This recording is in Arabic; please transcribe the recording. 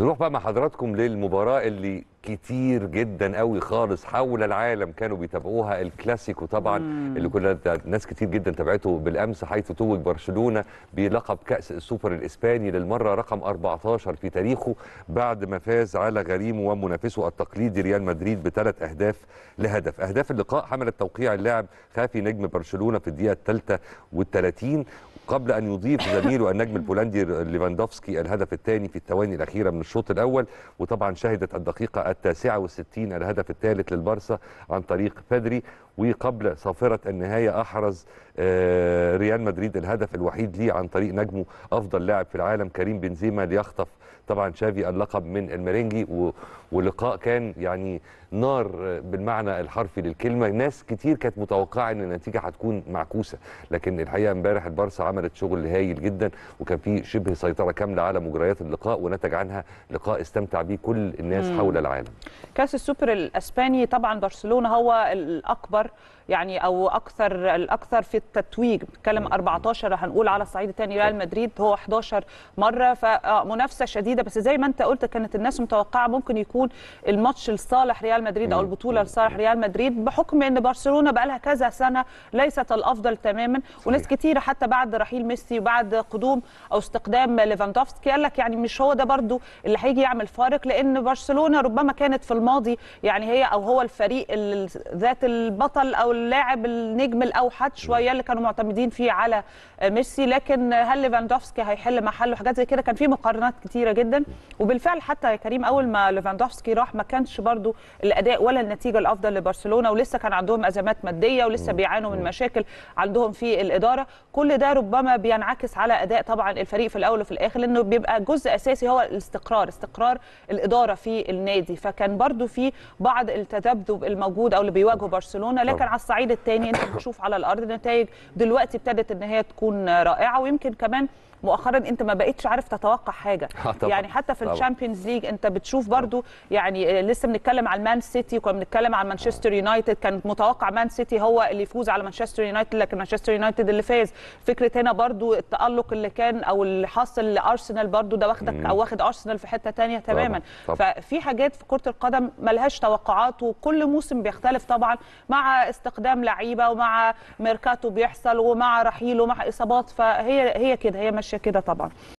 نروح بقى مع حضراتكم للمباراة اللي كتير جدا قوي خالص حول العالم كانوا بيتابعوها الكلاسيكو طبعا مم. اللي كنا ناس كتير جدا تابعته بالامس حيث توج برشلونه بلقب كاس السوبر الاسباني للمره رقم 14 في تاريخه بعد ما فاز على غريمه ومنافسه التقليدي ريال مدريد بثلاث اهداف لهدف اهداف اللقاء حملت توقيع اللاعب خافي نجم برشلونه في الدقيقه الثالثه والثلاثين قبل أن يضيف زميله النجم البولندي ليفاندوفسكي الهدف الثاني في الثواني الأخيرة من الشوط الأول وطبعا شهدت الدقيقة التاسعة والستين الهدف الثالث للبارسا عن طريق بدري وقبل صافرة النهاية أحرز آه، ريال مدريد الهدف الوحيد ليه عن طريق نجمه أفضل لاعب في العالم كريم بنزيما ليخطف طبعا شافي اللقب من المرينجي ولقاء كان يعني نار بالمعنى الحرفي للكلمه ناس كتير كانت متوقعه ان النتيجه هتكون معكوسه لكن الحقيقه امبارح البارسا عملت شغل هايل جدا وكان في شبه سيطره كامله على مجريات اللقاء ونتج عنها لقاء استمتع به كل الناس مم. حول العالم كاس السوبر الاسباني طبعا برشلونه هو الاكبر اكثر يعني او اكثر الاكثر في التتويج بنتكلم 14 هنقول على الصعيد الثاني ريال مدريد هو 11 مره فمنافسه آه، شديده بس زي ما انت قلت كانت الناس متوقعه ممكن يكون الماتش لصالح ريال مدريد او البطوله لصالح ريال مدريد بحكم ان برشلونه بقى لها كذا سنه ليست الافضل تماما وناس كثيره حتى بعد رحيل ميسي وبعد قدوم او استقدام ليفاندوفسكي قال لك يعني مش هو ده برده اللي هيجي يعمل فارق لان برشلونه ربما كانت في الماضي يعني هي او هو الفريق ذات البطل البطل او اللاعب النجم الاوحد شويه اللي كانوا معتمدين فيه على ميسي لكن هل ليفاندوفسكي هيحل محله حاجات زي كده كان في مقارنات كتيره جدا وبالفعل حتى يا كريم اول ما ليفاندوفسكي راح ما كانش برده الاداء ولا النتيجه الافضل لبرشلونه ولسه كان عندهم ازمات ماديه ولسه بيعانوا من مشاكل عندهم في الاداره كل ده ربما بينعكس على اداء طبعا الفريق في الاول وفي الاخر لانه بيبقى جزء اساسي هو الاستقرار استقرار الاداره في النادي فكان برده في بعض التذبذب الموجود او اللي بيواجهه برشلونه ولكن على الصعيد الثاني انت بتشوف على الارض نتائج دلوقتي ابتدت ان هي تكون رائعه ويمكن كمان مؤخرا انت ما بقتش عارف تتوقع حاجه آه، يعني حتى في الشامبيونز ليج انت بتشوف برضو يعني لسه بنتكلم على المان سيتي وكنا بنتكلم على مانشستر يونايتد كان متوقع مان سيتي هو اللي يفوز على مانشستر يونايتد لكن مانشستر يونايتد اللي فاز فكره هنا برضو التالق اللي كان او اللي حاصل لارسنال برضو ده واخدك او واخد ارسنال في حته ثانيه تماما طبعا. طبعا. ففي حاجات في كره القدم ملهاش توقعات وكل موسم بيختلف طبعا مع مع استخدام لعيبه ومع ميركاتو بيحصل ومع رحيل ومع اصابات فهي هي كده هي ماشيه كده طبعا